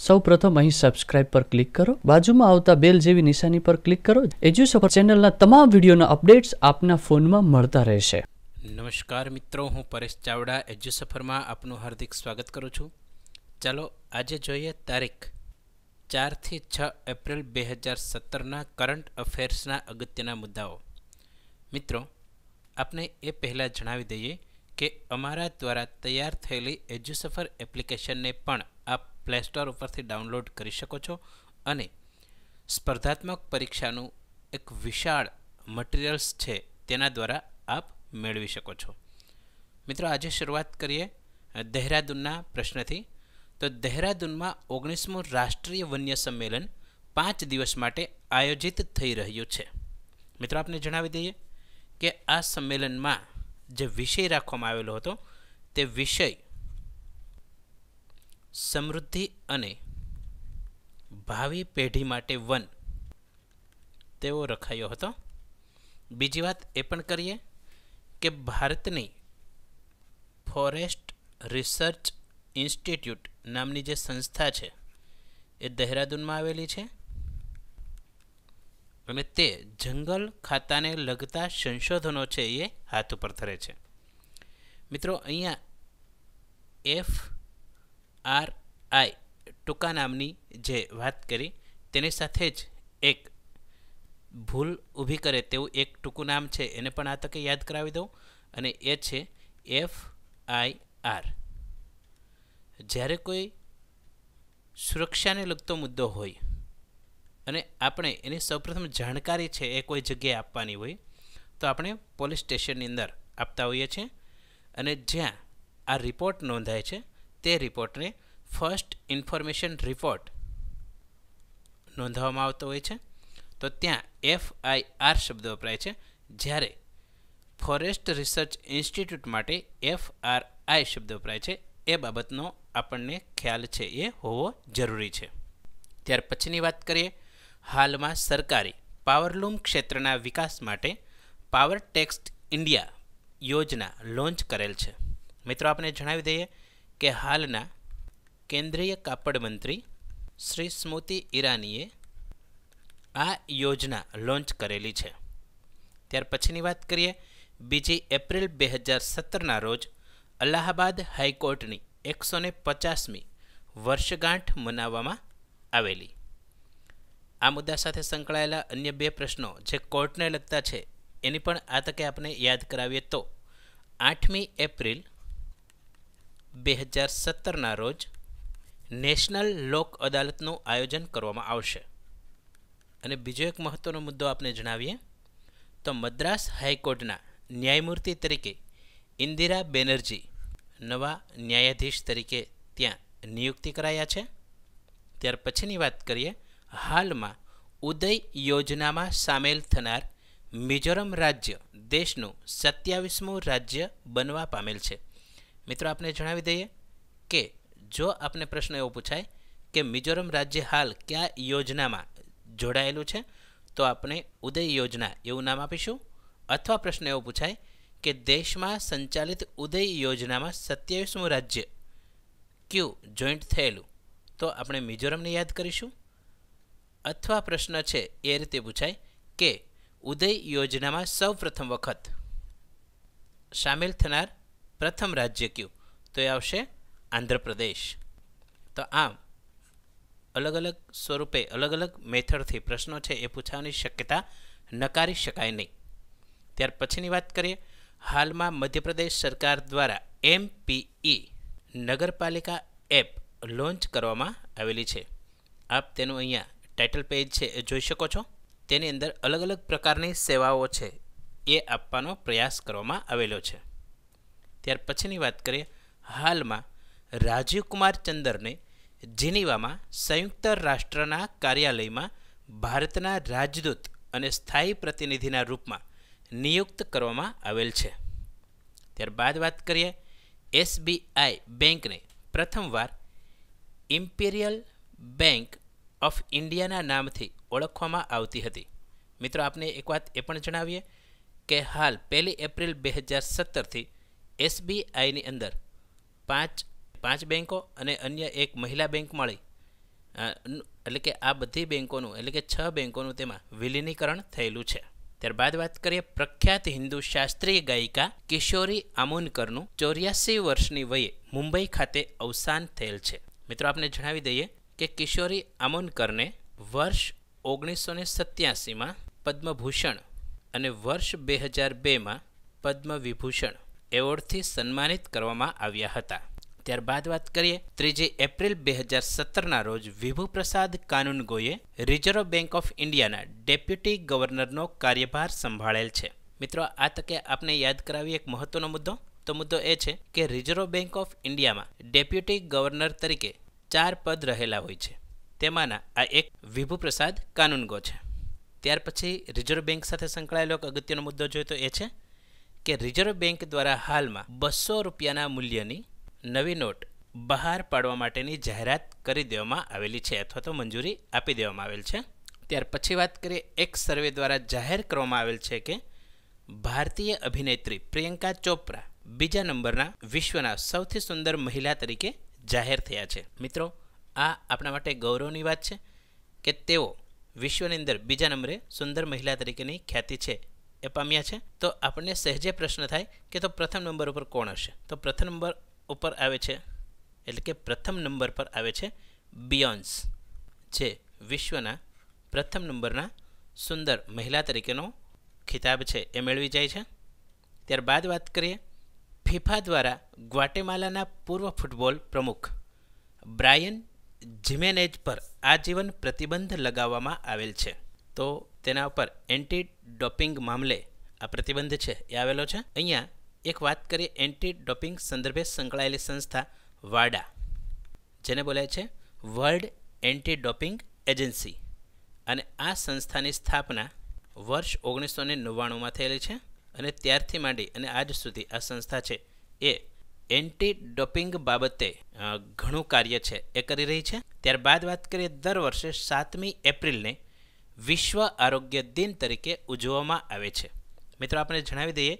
સૌપ્રથમ અહીં સબસ્ક્રાઇબ પર ક્લિક કરો બાજુમાં આવતા બેલ જેવી નિશાની પર ક્લિક કરો એજ્યુસફર ચેનલના તમામ વિડીયોના અપડેટ્સ આપના ફોનમાં મળતા રહેશે નમસ્કાર મિત્રો હું પરેશ ચાવડા એજ્યુસફરમાં આપનું હાર્દિક સ્વાગત કરું છું ચાલો આજે જોઈએ તારીખ ચારથી છ એપ્રિલ બે હજાર સત્તરના કરંટ અફેર્સના અગત્યના મુદ્દાઓ મિત્રો આપને એ પહેલાં જણાવી દઈએ કે અમારા દ્વારા તૈયાર થયેલી એજ્યુસફર એપ્લિકેશનને પણ આપ પ્લે સ્ટોર ઉપરથી ડાઉનલોડ કરી શકો છો અને સ્પર્ધાત્મક પરીક્ષાનું એક વિશાળ મટીરિયલ્સ છે તેના દ્વારા આપ મેળવી શકો છો મિત્રો આજે શરૂઆત કરીએ દહેરાદૂનના પ્રશ્નથી તો દહેરાદૂનમાં ઓગણીસમું રાષ્ટ્રીય વન્ય સંમેલન પાંચ દિવસ માટે આયોજિત થઈ રહ્યું છે મિત્રો આપને જણાવી દઈએ કે આ સંમેલનમાં જે વિષય રાખવામાં આવેલો હતો તે વિષય સમૃદ્ધિ અને ભાવિ પેઢી માટે વન તેવો રખાયો હતો બીજી વાત એ પણ કરીએ કે ભારતની ફોરેસ્ટ રિસર્ચ ઇન્સ્ટિટ્યૂટ નામની જે સંસ્થા છે એ દહેરાદૂનમાં આવેલી છે અને તે જંગલ ખાતાને લગતા સંશોધનો છે એ હાથ ઉપર ધરે છે મિત્રો અહીંયા એફ આર આઈ ટૂંકા નામની જે વાત કરી તેની સાથે જ એક ભૂલ ઊભી કરે તેવું એક ટૂંકું નામ છે એને પણ આ તકે યાદ કરાવી દઉં અને એ છે એફ આઈ આર જ્યારે કોઈ સુરક્ષાને લગતો મુદ્દો હોય અને આપણે એની સૌપ્રથમ જાણકારી છે એ કોઈ જગ્યાએ આપવાની હોય તો આપણે પોલીસ સ્ટેશનની અંદર આપતા હોઈએ છીએ અને જ્યાં આ રિપોર્ટ નોંધાય છે તે રિપોર્ટને ફર્સ્ટ ઇન્ફોર્મેશન રિપોર્ટ નોંધવામાં આવતો હોય છે તો ત્યાં એફ આઈ આર શબ્દ વપરાય છે જ્યારે ફોરેસ્ટ રિસર્ચ ઇન્સ્ટિટ્યૂટ માટે એફ આર શબ્દ વપરાય છે એ બાબતનો આપણને ખ્યાલ છે એ હોવો જરૂરી છે ત્યાર પછીની વાત કરીએ હાલમાં સરકારી પાવરલૂમ ક્ષેત્રના વિકાસ માટે પાવર ટેક્સ્ટ ઇન્ડિયા યોજના લોન્ચ કરેલ છે મિત્રો આપણે જણાવી દઈએ કે હાલના કેન્દ્રીય કાપડ મંત્રી શ્રી સ્મૃતિ ઈરાનીએ આ યોજના લોન્ચ કરેલી છે ત્યાર પછીની વાત કરીએ બીજી એપ્રિલ બે હજાર સત્તરના રોજ અલ્હાબાદ હાઈકોર્ટની એકસો ને પચાસમી વર્ષગાંઠ મનાવવામાં આવેલી આ મુદ્દા સાથે સંકળાયેલા અન્ય બે પ્રશ્નો જે કોર્ટને લગતા છે એની પણ આ તકે આપણે યાદ કરાવીએ તો આઠમી એપ્રિલ બે હજાર સત્તરના રોજ નેશનલ લોક અદાલતનું આયોજન કરવામાં આવશે અને બીજો એક મહત્ત્વનો મુદ્દો આપણે જણાવીએ તો મદ્રાસ હાઈકોર્ટના ન્યાયમૂર્તિ તરીકે ઇન્દિરા બેનર્જી નવા ન્યાયાધીશ તરીકે ત્યાં નિયુક્તિ કરાયા છે ત્યાર પછીની વાત કરીએ હાલમાં ઉદય યોજનામાં સામેલ થનાર મિઝોરમ રાજ્ય દેશનું સત્યાવીસમું રાજ્ય બનવા પામેલ છે મિત્રો આપને જણાવી દઈએ કે જો આપને પ્રશ્ન એવો પૂછાય કે મિઝોરમ રાજ્ય હાલ કયા યોજનામાં જોડાયેલું છે તો આપણે ઉદય યોજના એવું નામ આપીશું અથવા પ્રશ્ન એવો પૂછાય કે દેશમાં સંચાલિત ઉદય યોજનામાં સત્યાવીસમું રાજ્ય ક્યું જોઈન્ટ થયેલું તો આપણે મિઝોરમને યાદ કરીશું અથવા પ્રશ્ન છે એ રીતે પૂછાય કે ઉદય યોજનામાં સૌ પ્રથમ વખત સામેલ થનાર પ્રથમ રાજ્ય કયું તો એ આવશે આંધ્રપ્રદેશ તો આમ અલગ અલગ સ્વરૂપે અલગ અલગ મેથડથી પ્રશ્નો છે એ પૂછવાની શક્યતા નકારી શકાય નહીં ત્યાર પછીની વાત કરીએ હાલમાં મધ્યપ્રદેશ સરકાર દ્વારા એમપીઈ નગરપાલિકા એપ લોન્ચ કરવામાં આવેલી છે આપ તેનું અહીંયા ટાઇટલ પેજ છે એ જોઈ શકો છો તેની અંદર અલગ અલગ પ્રકારની સેવાઓ છે એ આપવાનો પ્રયાસ કરવામાં આવેલો છે ત્યાર પછીની વાત કરીએ હાલમાં રાજીવ કુમાર ચંદરને જીનીવામાં સંયુક્ત રાષ્ટ્રના કાર્યાલયમાં ભારતના રાજદૂત અને સ્થાયી પ્રતિનિધિના રૂપમાં નિયુક્ત કરવામાં આવેલ છે ત્યારબાદ વાત કરીએ એસબીઆઈ બેંકને પ્રથમવાર ઇમ્પિરિયલ બેંક ઓફ ઇન્ડિયાના નામથી ઓળખવામાં આવતી હતી મિત્રો આપને એક વાત એ પણ જણાવીએ કે હાલ પહેલી એપ્રિલ બે હજાર સત્તરથી એસબીઆઈની અંદર પાંચ પાંચ બેન્કો અને અન્ય એક મહિલા બેન્ક મળી એટલે કે આ બધી બેન્કોનું એટલે કે છ બેન્કોનું તેમાં વિલીનીકરણ થયેલું છે ત્યારબાદ વાત કરીએ પ્રખ્યાત હિન્દુ શાસ્ત્રીય ગાયિકા કિશોરી આમોનકરનું ચોર્યાસી વર્ષની વયે મુંબઈ ખાતે અવસાન થયેલ છે મિત્રો આપને જણાવી દઈએ કે કિશોરી આમોનકરને વર્ષ ઓગણીસો ને સત્યાસીમાં પદ્મભૂષણ અને વર્ષ બે હજાર બેમાં પદ્મવિભૂષણ એવોર્ડથી સન્માનિત કરવામાં આવ્યા હતા ત્યારબાદ વાત કરીએ ત્રીજી એપ્રિલ બે હજાર સત્તરના રોજ વિભુપ્રસાદ કાનુનગોએ રિઝર્વ બેંક ઓફ ઇન્ડિયાના ડેપ્યુટી ગવર્નરનો કાર્યભાર સંભાળેલ છે મિત્રો આ તકે આપને યાદ કરાવી એક મહત્વનો મુદ્દો તો મુદ્દો એ છે કે રિઝર્વ બેંક ઓફ ઇન્ડિયામાં ડેપ્યુટી ગવર્નર તરીકે ચાર પદ રહેલા હોય છે તેમાંના આ એક વિભુપ્રસાદ કાનુનગો છે ત્યાર પછી રિઝર્વ બેંક સાથે સંકળાયેલો એક અગત્યનો મુદ્દો જોઈએ તો એ છે કે રિઝર્વ બેંક દ્વારા હાલમાં બસો રૂપિયાના મૂલ્યની નવી નોટ બહાર પાડવા માટેની જાહેરાત કરી દેવામાં આવેલી છે અથવા તો મંજૂરી આપી દેવામાં આવેલ છે ત્યાર પછી વાત કરીએ એક સર્વે દ્વારા જાહેર કરવામાં આવેલ છે કે ભારતીય અભિનેત્રી પ્રિયંકા ચોપરા બીજા નંબરના વિશ્વના સૌથી સુંદર મહિલા તરીકે જાહેર થયા છે મિત્રો આ આપણા માટે ગૌરવની વાત છે કે તેઓ વિશ્વની અંદર બીજા નંબરે સુંદર મહિલા તરીકેની ખ્યાતિ છે એ પામ્યા છે તો આપણને સહેજે પ્રશ્ન થાય કે તો પ્રથમ નંબર ઉપર કોણ હશે તો પ્રથમ નંબર ઉપર આવે છે એટલે કે પ્રથમ નંબર પર આવે છે બિયોન્સ જે વિશ્વના પ્રથમ નંબરના સુંદર મહિલા તરીકેનો ખિતાબ છે એ મેળવી જાય છે ત્યારબાદ વાત કરીએ ફિફા દ્વારા ગ્વાટેમાલાના પૂર્વ ફૂટબોલ પ્રમુખ બ્રાયન જિમેનેજ પર આજીવન પ્રતિબંધ લગાવવામાં આવેલ છે તો તેના ઉપર એન્ટી ડોપિંગ મામલે આ પ્રતિબંધ છે એ આવેલો છે અહીંયા એક વાત કરીએ એન્ટી ડોપિંગ સંદર્ભે સંકળાયેલી સંસ્થા વાડા જેને બોલાય છે વર્લ્ડ એન્ટી ડોપિંગ એજન્સી અને આ સંસ્થાની સ્થાપના વર્ષ ઓગણીસો ને નવ્વાણુંમાં થયેલી છે અને ત્યારથી માંડી અને આજ સુધી આ સંસ્થા છે એ એન્ટી ડોપિંગ બાબતે ઘણું કાર્ય છે એ કરી રહી છે ત્યારબાદ વાત કરીએ દર વર્ષે સાતમી એપ્રિલને વિશ્વ આરોગ્ય દિન તરીકે ઉજવવામાં આવે છે મિત્રો આપણે જણાવી દઈએ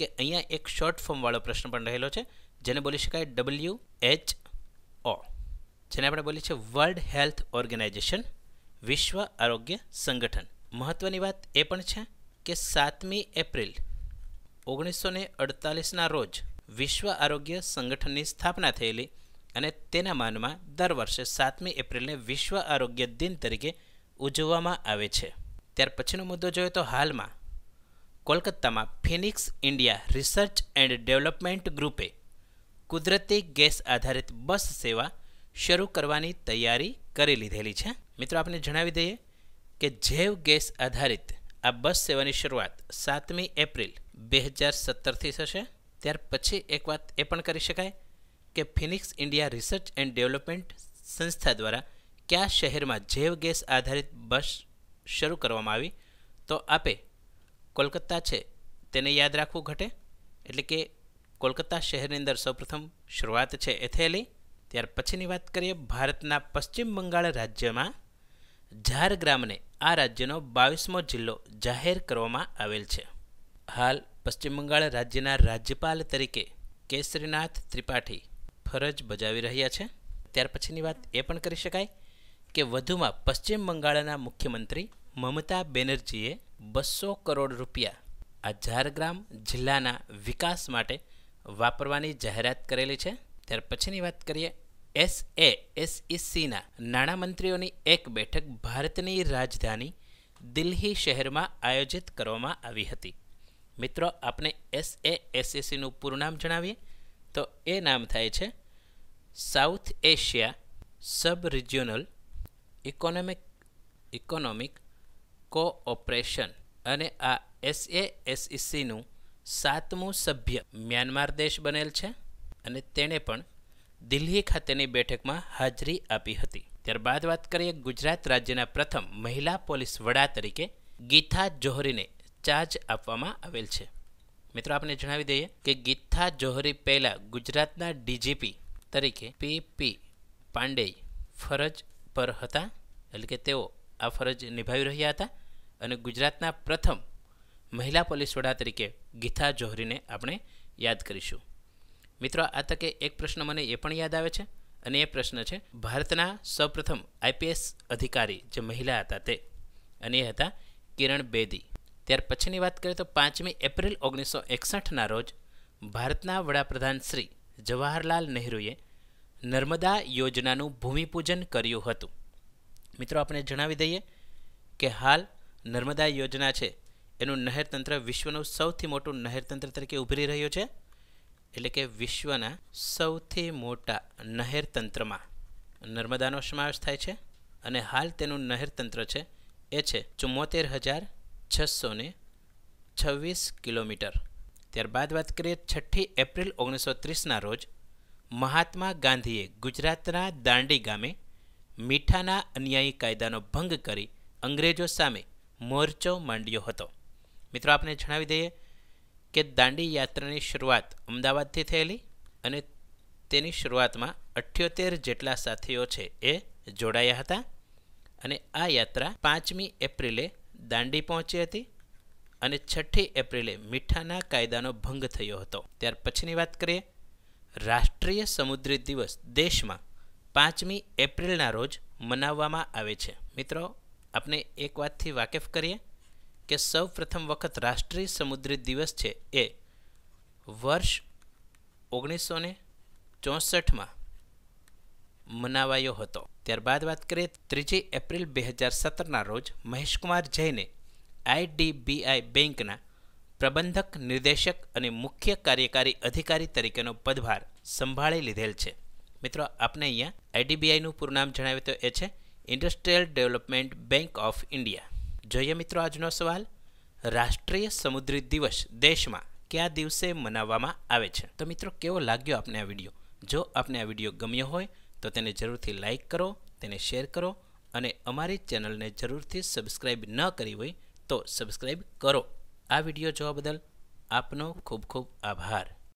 કે અહીંયા એક શોર્ટ ફોર્મવાળો પ્રશ્ન પણ રહેલો છે જેને બોલી શકાય ડબલ્યુ એચ ઓ જેને આપણે બોલીએ છીએ વર્લ્ડ હેલ્થ ઓર્ગેનાઇઝેશન વિશ્વ આરોગ્ય સંગઠન મહત્ત્વની વાત એ પણ છે કે સાતમી એપ્રિલ ઓગણીસો ને અડતાલીસના રોજ વિશ્વ આરોગ્ય સંગઠનની સ્થાપના થયેલી અને તેના માનમાં દર વર્ષે સાતમી એપ્રિલને વિશ્વ આરોગ્ય દિન તરીકે ઉજવવામાં આવે છે ત્યાર પછીનો મુદ્દો જોઈએ તો હાલમાં કોલકાતામાં phoenix India research and development ગ્રુપે કુદરતી ગેસ આધારિત બસ સેવા શરૂ કરવાની તૈયારી કરી લીધેલી છે મિત્રો આપણે જણાવી દઈએ કે જૈવ ગેસ આધારિત આ બસ સેવાની શરૂઆત સાતમી એપ્રિલ બે હજાર સત્તરથી થશે ત્યાર પછી એક વાત એ પણ કરી શકાય કે phoenix India research and development સંસ્થા દ્વારા કયા શહેરમાં જૈવ ગેસ આધારિત બસ શરૂ કરવામાં આવી તો આપે કોલકાતા છે તેને યાદ રાખવું ઘટે એટલે કે કોલકાતા શહેરની અંદર સૌપ્રથમ શરૂઆત છે એ થયેલી ત્યાર પછીની વાત કરીએ ભારતના પશ્ચિમ બંગાળ રાજ્યમાં ઝારગ્રામને આ રાજ્યનો બાવીસમો જિલ્લો જાહેર કરવામાં આવેલ છે હાલ પશ્ચિમ બંગાળ રાજ્યના રાજ્યપાલ તરીકે કેસરીનાથ ત્રિપાઠી ફરજ બજાવી રહ્યા છે ત્યાર પછીની વાત એ પણ કરી શકાય કે વધુમાં પશ્ચિમ બંગાળના મુખ્યમંત્રી મમતા બેનર્જીએ બસો કરોડ રૂપિયા આ ઝારગ્રામ જિલ્લાના વિકાસ માટે વાપરવાની જાહેરાત કરેલી છે ત્યાર પછીની વાત કરીએ એસ એ એસઈસીના નાણામંત્રીઓની એક બેઠક ભારતની રાજધાની દિલ્હી શહેરમાં આયોજિત કરવામાં આવી હતી મિત્રો આપણે એસ એ એસએસીનું પૂરું નામ જણાવીએ તો એ નામ થાય છે South Asia sub regional economic economic cooperation અને આ એસએએસઈસીનું e સાતમું સભ્ય મ્યાનમાર દેશ બનેલ છે અને તેણે પણ દિલ્હી ખાતેની બેઠકમાં હાજરી આપી હતી ત્યારબાદ વાત કરીએ ગુજરાત રાજ્યના પ્રથમ મહિલા પોલીસ વડા તરીકે ગીથા જોહરીને ચાર્જ આપવામાં આવેલ છે મિત્રો આપણે જણાવી દઈએ કે ગીથા જોહરી પહેલાં ગુજરાતના ડીજીપી તરીકે પી પી પાંડેય ફરજ પર હતા એટલે કે તેઓ આ ફરજ નિભાવી રહ્યા હતા અને ગુજરાતના પ્રથમ મહિલા પોલીસ વડા તરીકે ગીતા જોહરીને આપણે યાદ કરીશું મિત્રો આ તકે એક પ્રશ્ન મને એ પણ યાદ આવે છે અને એ પ્રશ્ન છે ભારતના સૌપ્રથમ આઈપીએસ અધિકારી જે મહિલા હતા તે અને એ હતા કિરણ બેદી ત્યાર પછીની વાત કરીએ તો પાંચમી એપ્રિલ ઓગણીસો એકસઠના રોજ ભારતના વડાપ્રધાન શ્રી જવાહરલાલ નહેરુએ નર્મદા યોજનાનું ભૂમિપૂજન કર્યું હતું મિત્રો આપણે જણાવી દઈએ કે હાલ નર્મદા યોજના છે એનું નહેરતંત્ર વિશ્વનું સૌથી મોટું નહેરતંત્ર તરીકે ઉભરી રહ્યું છે એટલે કે વિશ્વના સૌથી મોટા નહેરતંત્રમાં નર્મદાનો સમાવેશ થાય છે અને હાલ તેનું નહેરતંત્ર છે એ છે ચુમ્મોતેર હજાર છસો છવ્વીસ કિલોમીટર ત્યારબાદ વાત કરીએ છઠ્ઠી એપ્રિલ ઓગણીસો ત્રીસના રોજ મહાત્મા ગાંધીએ ગુજરાતના દાંડી ગામે મીઠાના અન્યાયી કાયદાનો ભંગ કરી અંગ્રેજો સામે મોરચો માંડ્યો હતો મિત્રો આપને જણાવી દઈએ કે દાંડી યાત્રાની શરૂઆત અમદાવાદથી થયેલી અને તેની શરૂઆતમાં અઠ્યોતેર જેટલા સાથીઓ છે એ જોડાયા હતા અને આ યાત્રા પાંચમી એપ્રિલે દાંડી પહોંચી હતી અને છઠ્ઠી એપ્રિલે મીઠાના કાયદાનો ભંગ થયો હતો ત્યાર પછીની વાત કરીએ રાષ્ટ્રીય સમુદ્રી દિવસ દેશમાં પાંચમી એપ્રિલના રોજ મનાવવામાં આવે છે મિત્રો આપણે એક વાતથી વાકેફ કરીએ કે સૌ પ્રથમ વખત રાષ્ટ્રીય સમુદ્રી દિવસ છે એ વર્ષ ઓગણીસો ને ચોસઠમાં મનાવાયો હતો ત્યારબાદ વાત કરીએ ત્રીજી એપ્રિલ બે હજાર સત્તરના રોજ મહેશકુમાર જૈને આઈડીબીઆઈ બેંકના પ્રબંધક નિર્દેશક અને મુખ્ય કાર્યકારી અધિકારી તરીકેનો પદભાર સંભાળી લીધેલ છે મિત્રો આપને અહીંયા આઈડીબીઆઈનું પૂરું નામ જણાવ્યું તો એ છે industrial development bank of India જોઈએ મિત્રો આજનો સવાલ રાષ્ટ્રીય સમુદ્રી દિવસ દેશમાં કયા દિવસે મનાવવામાં આવે છે તો મિત્રો કેવો લાગ્યો આપને આ વિડીયો જો આપને આ વિડીયો ગમ્યો હોય તો તેને જરૂરથી લાઇક કરો તેને શેર કરો અને અમારી ચેનલને જરૂરથી સબસ્ક્રાઈબ ન કરી હોય તો સબસ્ક્રાઈબ કરો આ વિડીયો જોવા બદલ આપનો ખૂબ ખૂબ આભાર